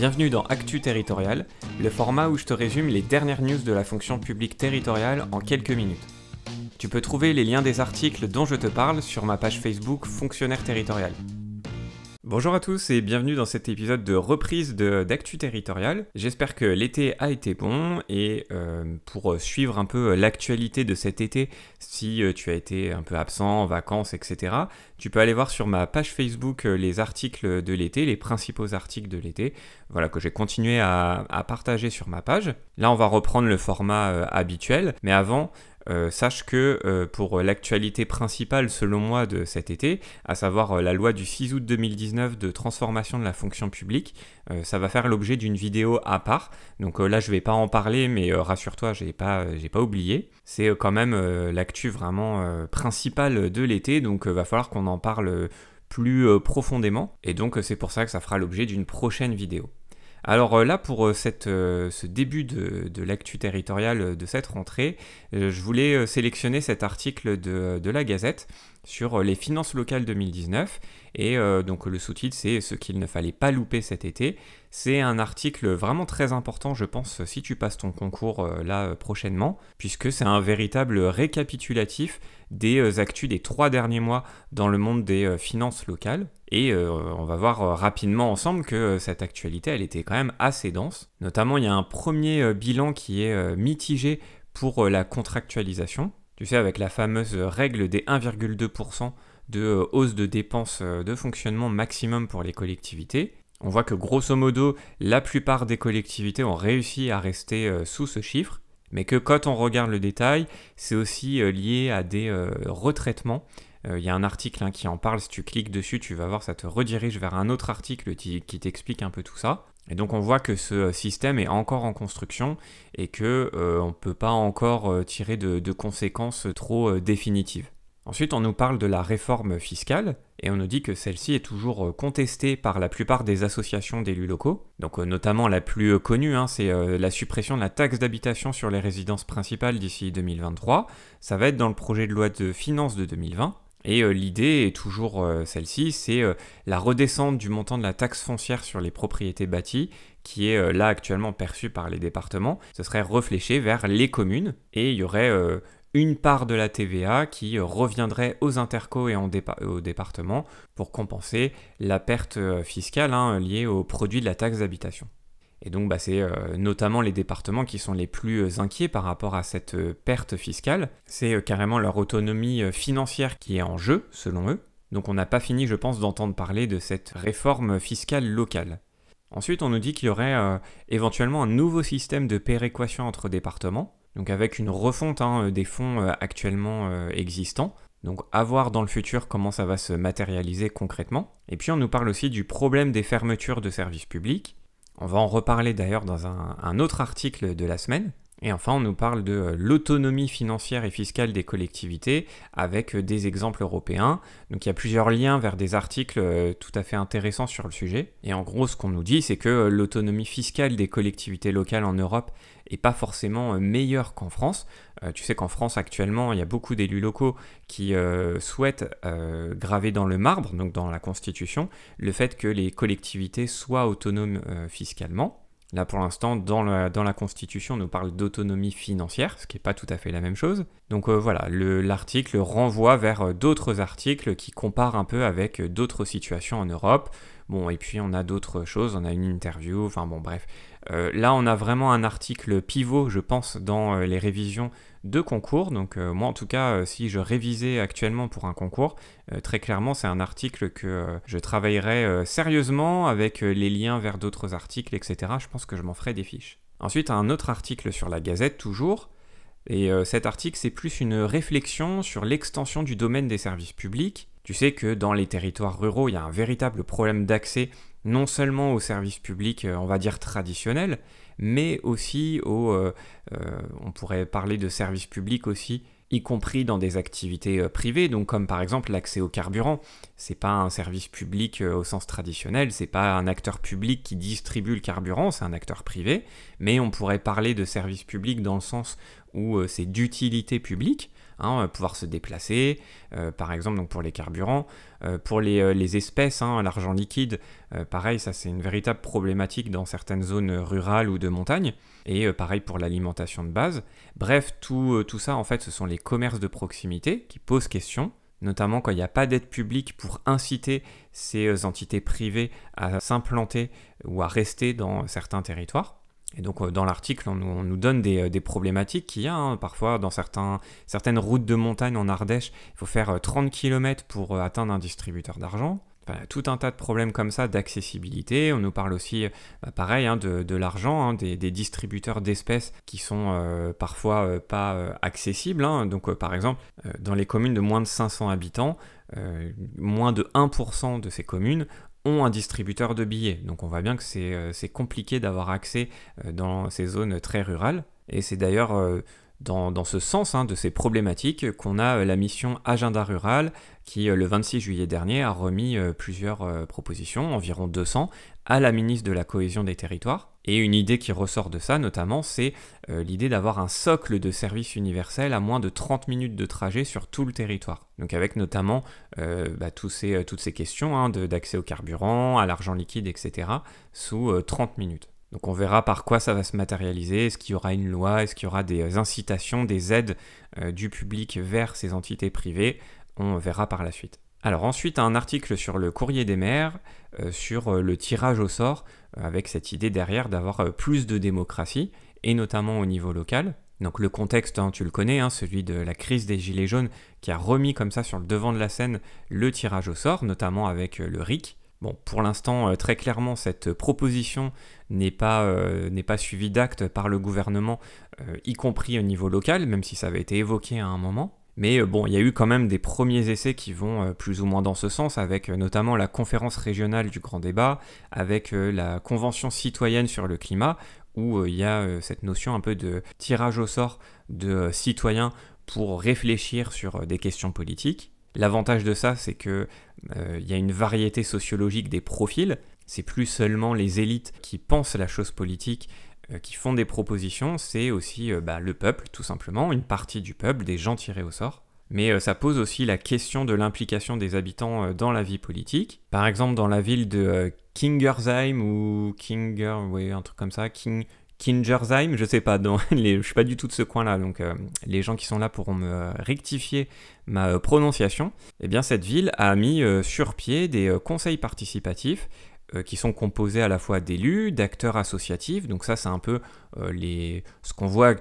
Bienvenue dans Actu Territorial, le format où je te résume les dernières news de la fonction publique territoriale en quelques minutes. Tu peux trouver les liens des articles dont je te parle sur ma page Facebook Fonctionnaire Territorial. Bonjour à tous et bienvenue dans cet épisode de reprise d'actu territorial. J'espère que l'été a été bon et euh, pour suivre un peu l'actualité de cet été, si euh, tu as été un peu absent, en vacances, etc., tu peux aller voir sur ma page Facebook euh, les articles de l'été, les principaux articles de l'été, voilà que j'ai continué à, partager sur ma page. Là, on va reprendre le format habituel, mais avant, euh, sache que euh, pour l'actualité principale, selon moi, de cet été, à savoir euh, la loi du 6 août 2019 de transformation de la fonction publique, ça va faire l'objet d'une vidéo à part. Donc là, je vais pas en parler, mais rassure-toi, j'ai pas, pas oublié. C'est quand même l'actu vraiment principale de l'été, donc va falloir qu'on en parle plus profondément. Et donc c'est pour ça que ça fera l'objet d'une prochaine vidéo. Alors euh, là, pour euh, euh, ce début de, l'actu territoriale de cette rentrée, je voulais sélectionner cet article de la Gazette sur euh, les finances locales 2019. Et euh, donc le sous-titre, c'est ce qu'il ne fallait pas louper cet été. C'est un article vraiment très important, je pense, si tu passes ton concours euh, là prochainement, puisque c'est un véritable récapitulatif des actus des trois derniers mois dans le monde des finances locales. Et on va voir rapidement ensemble que cette actualité, elle était quand même assez dense. Notamment, il y a un premier bilan qui est mitigé pour la contractualisation, tu sais, avec la fameuse règle des 1,2% de euh, hausse de dépenses euh, de fonctionnement maximum pour les collectivités. On voit que grosso modo, la plupart des collectivités ont réussi à rester euh, sous ce chiffre, mais que quand on regarde le détail, c'est aussi lié à des retraitements. Il y a un article hein, qui en parle, si tu cliques dessus, tu vas voir, ça te redirige vers un autre article qui t'explique un peu tout ça. Et donc on voit que ce euh, système est encore en construction et que euh, on ne peut pas encore euh, tirer de, conséquences trop définitives. Ensuite, on nous parle de la réforme fiscale et on nous dit que celle-ci est toujours contestée par la plupart des associations d'élus locaux. Donc notamment la plus connue, hein, c'est la suppression de la taxe d'habitation sur les résidences principales d'ici 2023. Ça va être dans le projet de loi de finances de 2020. Et euh, l'idée est toujours euh, celle-ci, c'est euh, la redescente du montant de la taxe foncière sur les propriétés bâties, qui est là actuellement perçue par les départements, ce serait refléché vers les communes, et il y aurait une part de la TVA qui reviendrait aux intercos et aux départements pour compenser la perte fiscale hein, liée au produit de la taxe d'habitation. Et donc, bah, c'est euh, notamment les départements qui sont les plus euh, inquiets par rapport à cette euh, perte fiscale. C'est carrément leur autonomie financière qui est en jeu, selon eux. Donc, on n'a pas fini, je pense, d'entendre parler de cette réforme fiscale locale. Ensuite, on nous dit qu'il y aurait éventuellement un nouveau système de péréquation entre départements, donc avec une refonte hein, des fonds actuellement existants, donc à voir dans le futur comment ça va se matérialiser concrètement. Et puis on nous parle aussi du problème des fermetures de services publics, on va en reparler d'ailleurs dans un, autre article de la semaine. Et enfin, on nous parle de euh, l'autonomie financière et fiscale des collectivités avec euh, des exemples européens. Donc il y a plusieurs liens vers des articles euh, tout à fait intéressants sur le sujet. Et en gros, ce qu'on nous dit, c'est que l'autonomie fiscale des collectivités locales en Europe n'est pas forcément meilleure qu'en France. tu sais qu'en France actuellement, il y a beaucoup d'élus locaux qui souhaitent graver dans le marbre, donc dans la Constitution, le fait que les collectivités soient autonomes fiscalement. Là, pour l'instant, dans, la Constitution, on nous parle d'autonomie financière, ce qui n'est pas tout à fait la même chose. Donc euh, voilà, l'article renvoie vers euh, d'autres articles qui comparent un peu avec euh, d'autres situations en Europe. Bon, et puis on a d'autres choses, on a une interview, enfin bon, bref. Euh, là, on a vraiment un article pivot, je pense, dans euh, les révisions de concours. Donc euh, moi, en tout cas, si je révisais actuellement pour un concours, très clairement, c'est un article que je travaillerais sérieusement avec les liens vers d'autres articles, etc. Je pense que je m'en ferai des fiches. Ensuite, un autre article sur la Gazette, toujours. Et cet article, c'est plus une réflexion sur l'extension du domaine des services publics. Tu sais que dans les territoires ruraux, il y a un véritable problème d'accès non seulement aux services publics, euh, on va dire traditionnels, mais aussi au. Euh, euh, on pourrait parler de services publics aussi y compris dans des activités privées, donc comme par exemple l'accès au carburant. C'est pas un service public au sens traditionnel, c'est pas un acteur public qui distribue le carburant, c'est un acteur privé, mais on pourrait parler de service public dans le sens où c'est d'utilité publique, Hein, euh, pouvoir se déplacer, euh, par exemple donc pour les carburants, euh, pour les, espèces, hein, l'argent liquide, pareil, ça c'est une véritable problématique dans certaines zones rurales ou de montagne, et pareil pour l'alimentation de base. Bref, tout, tout ça en fait ce sont les commerces de proximité qui posent question, notamment quand il n'y a pas d'aide publique pour inciter ces entités privées à s'implanter ou à rester dans certains territoires. Et donc euh, dans l'article, on, nous donne euh, des, problématiques qu'il y a. Hein. Parfois, dans certaines routes de montagne en Ardèche, il faut faire 30 euh, km pour atteindre un distributeur d'argent. tout un tas de problèmes comme ça d'accessibilité. On nous parle aussi, bah, pareil, hein, de, l'argent, hein, des, distributeurs d'espèces qui sont parfois pas accessibles. Donc par exemple, dans les communes de moins de 500 habitants, moins de 1% de ces communes ont un distributeur de billets. Donc on voit bien que c'est euh, compliqué d'avoir accès euh, dans ces zones très rurales. Et c'est d'ailleurs euh, dans, ce sens hein, de ces problématiques qu'on a euh, la mission Agenda Rural qui, euh, le 26 juillet dernier, a remis euh, plusieurs propositions, environ 200, à la ministre de la Cohésion des Territoires. Et une idée qui ressort de ça, notamment, c'est l'idée d'avoir un socle de services universels à moins de 30 minutes de trajet sur tout le territoire. Donc avec notamment bah, tous toutes ces questions hein, d'accès au carburant, à l'argent liquide, etc., sous 30 minutes. Donc on verra par quoi ça va se matérialiser, est-ce qu'il y aura une loi, est-ce qu'il y aura des incitations, des aides euh, du public vers ces entités privées, on verra par la suite. Alors ensuite, un article sur le courrier des maires, euh, sur euh, le tirage au sort, avec cette idée derrière d'avoir plus de démocratie, et notamment au niveau local. Donc le contexte, hein, tu le connais, hein, celui de la crise des Gilets jaunes, qui a remis comme ça sur le devant de la scène le tirage au sort, notamment avec le RIC. Bon, pour l'instant, euh, très clairement, cette proposition n'est pas, euh, suivie d'acte par le gouvernement, euh, y compris au niveau local, même si ça avait été évoqué à un moment. Mais bon, il y a eu quand même des premiers essais qui vont plus ou moins dans ce sens, avec notamment la conférence régionale du grand débat, avec la convention citoyenne sur le climat, où il y a cette notion un peu de tirage au sort de citoyens pour réfléchir sur des questions politiques. L'avantage de ça, c'est que il euh, y a une variété sociologique des profils. C'est plus seulement les élites qui pensent la chose politique, euh, qui font des propositions, c'est aussi euh, bah, le peuple, tout simplement, une partie du peuple, des gens tirés au sort. Mais ça pose aussi la question de l'implication des habitants dans la vie politique. Par exemple, dans la ville de Kingersheim ou Kinger, ouais, un truc comme ça, King, Kingersheim, je sais pas, dans je suis pas du tout de ce coin-là, donc euh, les gens qui sont là pourront me rectifier ma euh, prononciation. Eh bien, cette ville a mis euh, sur pied des conseils participatifs qui sont composés à la fois d'élus, d'acteurs associatifs. Donc ça, c'est un peu les, ce qu'on voit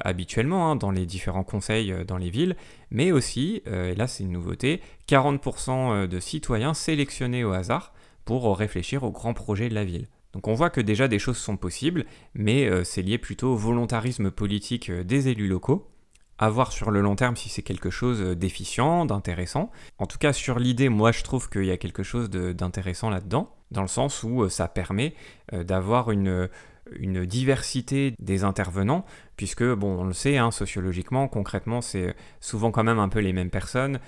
habituellement hein, dans les différents conseils dans les villes, mais aussi, et là c'est une nouveauté, 40% de citoyens sélectionnés au hasard pour réfléchir aux grands projets de la ville. Donc on voit que déjà des choses sont possibles, mais euh, c'est lié plutôt au volontarisme politique euh, des élus locaux à voir sur le long terme si c'est quelque chose euh, d'efficient, d'intéressant. En tout cas, sur l'idée, moi je trouve qu'il y a quelque chose d'intéressant là-dedans, dans le sens où ça permet d'avoir une, diversité des intervenants, puisque, bon, on le sait, hein, sociologiquement, concrètement, c'est souvent quand même un peu les mêmes personnes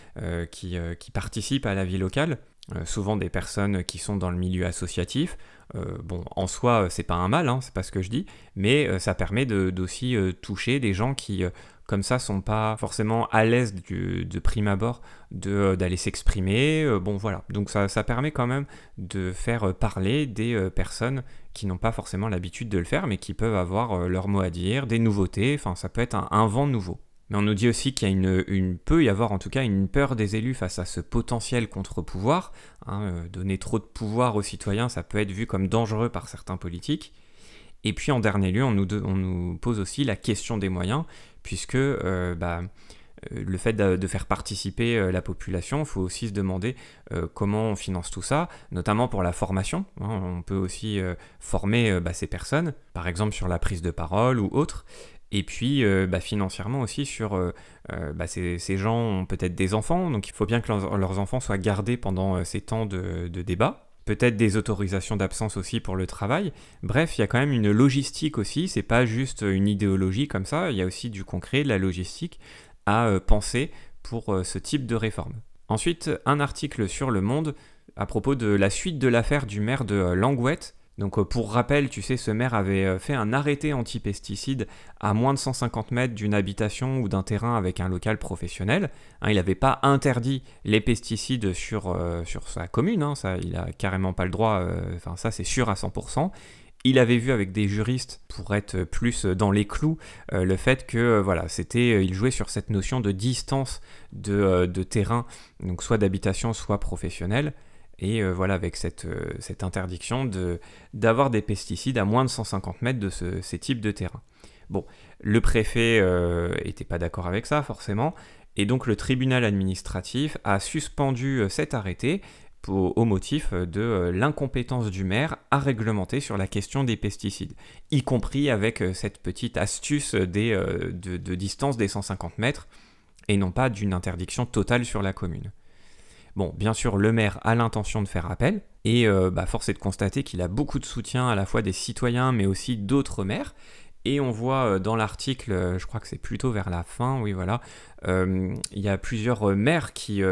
qui participent à la vie locale. Euh, souvent des personnes qui sont dans le milieu associatif. Euh, bon, en soi, euh, c'est pas un mal, hein, c'est pas ce que je dis, mais ça permet d'aussi toucher des gens qui, comme ça, sont pas forcément à l'aise de prime abord d'aller s'exprimer. bon, voilà. Donc ça, permet quand même de faire parler des personnes qui n'ont pas forcément l'habitude de le faire, mais qui peuvent avoir leur mot à dire, des nouveautés. Enfin, ça peut être un vent nouveau. Mais on nous dit aussi qu'il y a une, peut y avoir en tout cas une peur des élus face à ce potentiel contre-pouvoir. Hein, euh, donner trop de pouvoir aux citoyens, ça peut être vu comme dangereux par certains politiques. Et puis en dernier lieu, on nous, pose aussi la question des moyens, puisque euh, bah, euh, le fait de, faire participer la population, il faut aussi se demander comment on finance tout ça, notamment pour la formation. Hein. on peut aussi former bah, ces personnes, par exemple sur la prise de parole ou autre. Et puis euh, bah, financièrement aussi sur euh, euh, bah, ces, gens ont peut-être des enfants, donc il faut bien que leurs enfants soient gardés pendant ces temps de, débat. Peut-être des autorisations d'absence aussi pour le travail. Bref, il y a quand même une logistique aussi, c'est pas juste une idéologie comme ça, il y a aussi du concret, de la logistique à penser pour ce type de réforme. Ensuite, un article sur Le Monde à propos de la suite de l'affaire du maire de Langouette donc euh, pour rappel, tu sais, ce maire avait euh, fait un arrêté anti-pesticides à moins de 150 mètres d'une habitation ou d'un terrain avec un local professionnel. Hein, il n'avait pas interdit les pesticides sur, euh, sa commune, hein, ça, il n'a carrément pas le droit, enfin ça c'est sûr à 100%. Il avait vu avec des juristes, pour être plus dans les clous, le fait que voilà, c'était, il jouait sur cette notion de distance de, de terrain, donc soit d'habitation, soit professionnelle. Et euh, voilà, avec cette, euh, interdiction d'avoir des pesticides à moins de 150 mètres de ce, ces types de terrains. Bon, le préfet n'était euh, pas d'accord avec ça, forcément, et donc le tribunal administratif a suspendu cet arrêté au, motif de l'incompétence du maire à réglementer sur la question des pesticides, y compris avec cette petite astuce des, de, distance des 150 mètres et non pas d'une interdiction totale sur la commune. Bon, bien sûr, le maire a l'intention de faire appel, et euh, bah, force est de constater qu'il a beaucoup de soutien à la fois des citoyens, mais aussi d'autres maires. Et on voit euh, dans l'article, euh, je crois que c'est plutôt vers la fin, oui voilà, il y a plusieurs maires qui,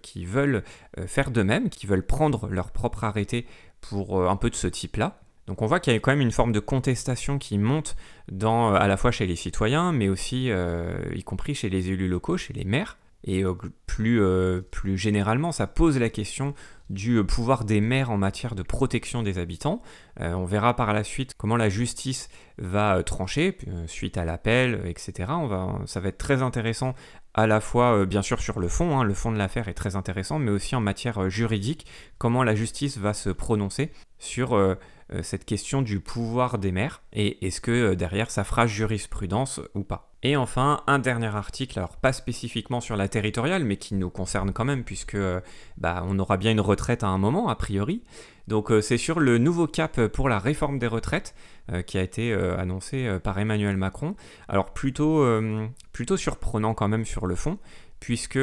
qui veulent faire de même, qui veulent prendre leur propre arrêté pour un peu de ce type-là. Donc on voit qu'il y a quand même une forme de contestation qui monte à la fois chez les citoyens, mais aussi y compris chez les élus locaux, chez les maires. Et euh, plus, euh, plus généralement, ça pose la question du euh, pouvoir des maires en matière de protection des habitants. on verra par la suite comment la justice va trancher suite à l'appel, etc. On va, ça va être très intéressant à la fois, bien sûr, sur le fond, hein, le fond de l'affaire est très intéressant, mais aussi en matière juridique, comment la justice va se prononcer sur cette question du pouvoir des maires et est-ce que derrière ça fera jurisprudence ou pas. Et enfin, un dernier article, alors pas spécifiquement sur la territoriale, mais qui nous concerne quand même, puisque euh, bah, on aura bien une retraite à un moment, a priori. Donc euh, c'est sur le nouveau cap pour la réforme des retraites euh, qui a été annoncé par Emmanuel Macron. Alors plutôt, plutôt surprenant quand même sur le fond, puisque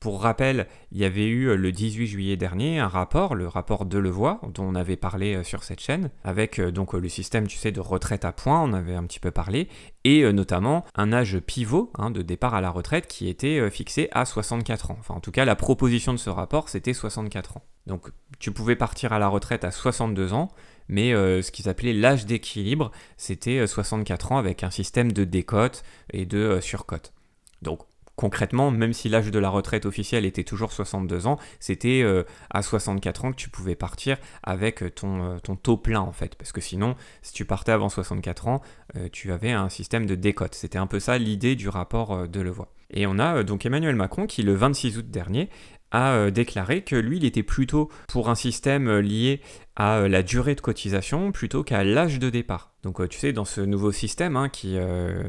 pour rappel, il y avait eu euh, le 18 juillet dernier un rapport, le rapport Delevoye, dont on avait parlé euh, sur cette chaîne, avec euh, donc le système, tu sais, de retraite à points, on avait un petit peu parlé, et notamment un âge pivot hein, de départ à la retraite qui était fixé à 64 ans. Enfin, en tout cas, la proposition de ce rapport, c'était 64 ans. Donc, tu pouvais partir à la retraite à 62 ans, mais ce qu'ils appelaient l'âge d'équilibre, c'était 64 ans avec un système de décote et de surcote. Donc, concrètement, même si l'âge de la retraite officielle était toujours 62 ans, c'était euh, à 64 ans que tu pouvais partir avec euh, ton, taux plein en fait. Parce que sinon, si tu partais avant 64 ans, euh, tu avais un système de décote. C'était un peu ça l'idée du rapport de Levoix. Et on a donc Emmanuel Macron qui, le 26 août dernier, a euh, déclaré que lui, il était plutôt pour un système euh, lié à euh, la durée de cotisation plutôt qu'à l'âge de départ. Donc tu sais, dans ce nouveau système, hein, qui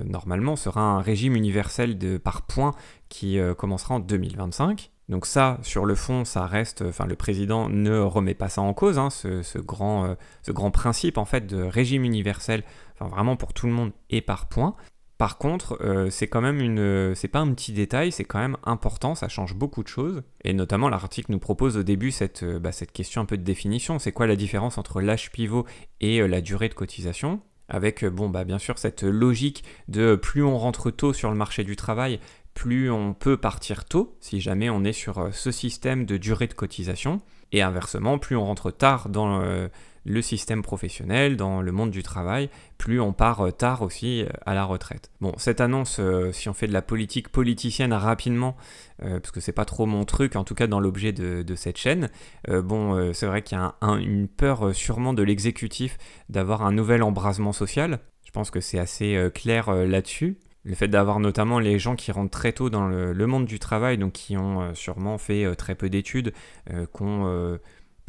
normalement sera un régime universel de, par points qui commencera en 2025, donc ça, sur le fond, ça reste, enfin le président ne remet pas ça en cause, hein, ce, grand, ce grand principe en fait de régime universel, enfin vraiment pour tout le monde et par points. Par contre, euh, c'est quand même une, c'est pas un petit détail, c'est quand même important, ça change beaucoup de choses. Et notamment, l'article nous propose au début cette, euh, bah, cette question un peu de définition. C'est quoi la différence entre l'âge pivot et euh, la durée de cotisation Avec, bon, bah, bien sûr, cette logique de plus on rentre tôt sur le marché du travail, plus on peut partir tôt, si jamais on est sur ce système de durée de cotisation. Et inversement, plus on rentre tard dans, le, le système professionnel, dans le monde du travail, plus on part euh, tard aussi euh, à la retraite. Bon, cette annonce, euh, si on fait de la politique politicienne rapidement, parce que c'est pas trop mon truc, en tout cas dans l'objet de, cette chaîne, bon, c'est vrai qu'il y a une peur sûrement de l'exécutif d'avoir un nouvel embrasement social. Je pense que c'est assez clair là-dessus le fait d'avoir notamment les gens qui rentrent très tôt dans le, monde du travail, donc qui ont sûrement fait très peu d'études, qu'on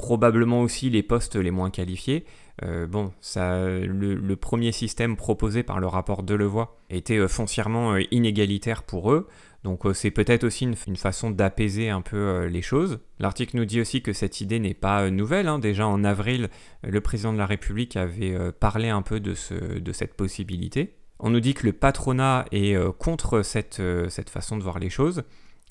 probablement aussi les postes les moins qualifiés. Euh, bon, ça, le, premier système proposé par le rapport Delevoye était euh, foncièrement euh, inégalitaire pour eux, donc c'est peut-être aussi une, façon d'apaiser un peu les choses. L'article nous dit aussi que cette idée n'est pas nouvelle. Hein. Déjà en avril, le président de la République avait parlé un peu de, de cette possibilité. On nous dit que le patronat est contre cette, cette façon de voir les choses.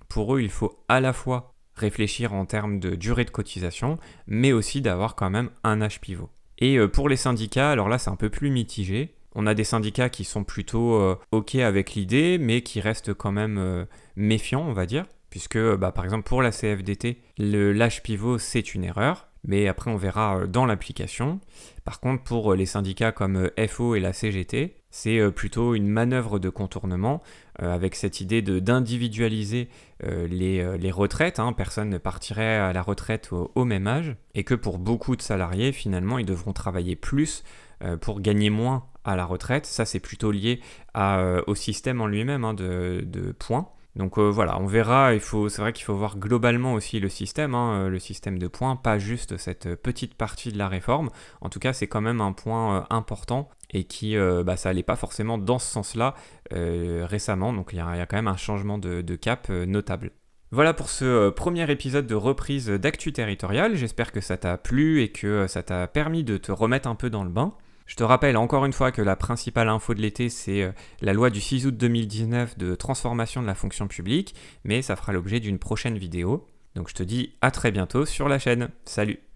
Pour eux, il faut à la fois réfléchir en termes de durée de cotisation, mais aussi d'avoir quand même un âge pivot. Et euh, pour les syndicats, alors là c'est un peu plus mitigé. On a des syndicats qui sont plutôt euh, OK avec l'idée, mais qui restent quand même euh, méfiants, on va dire, puisque bah, par exemple pour la CFDT, l'âge pivot c'est une erreur mais après on verra euh, dans l'application. Par contre, pour euh, les syndicats comme euh, FO et la CGT, c'est plutôt une manœuvre de contournement avec cette idée d'individualiser les, retraites. Hein. Personne ne partirait à la retraite au, même âge et que pour beaucoup de salariés, finalement, ils devront travailler plus pour gagner moins à la retraite. Ça, c'est plutôt lié au système en lui-même hein, de points. Donc euh, voilà, on verra. Il faut, c'est vrai qu'il faut voir globalement aussi le système, hein, euh, le système de points, pas juste cette euh, petite partie de la réforme. En tout cas, c'est quand même un point important et qui, bah, ça n'allait pas forcément dans ce sens-là récemment. Donc il y, a quand même un changement de, cap notable. Voilà pour ce premier épisode de reprise d'actu territorial. J'espère que ça t'a plu et que ça t'a permis de te remettre un peu dans le bain. Je te rappelle encore une fois que la principale info de l'été, c'est euh, la loi du 6 août 2019 de transformation de la fonction publique, mais ça fera l'objet d'une prochaine vidéo. Donc je te dis à très bientôt sur la chaîne. Salut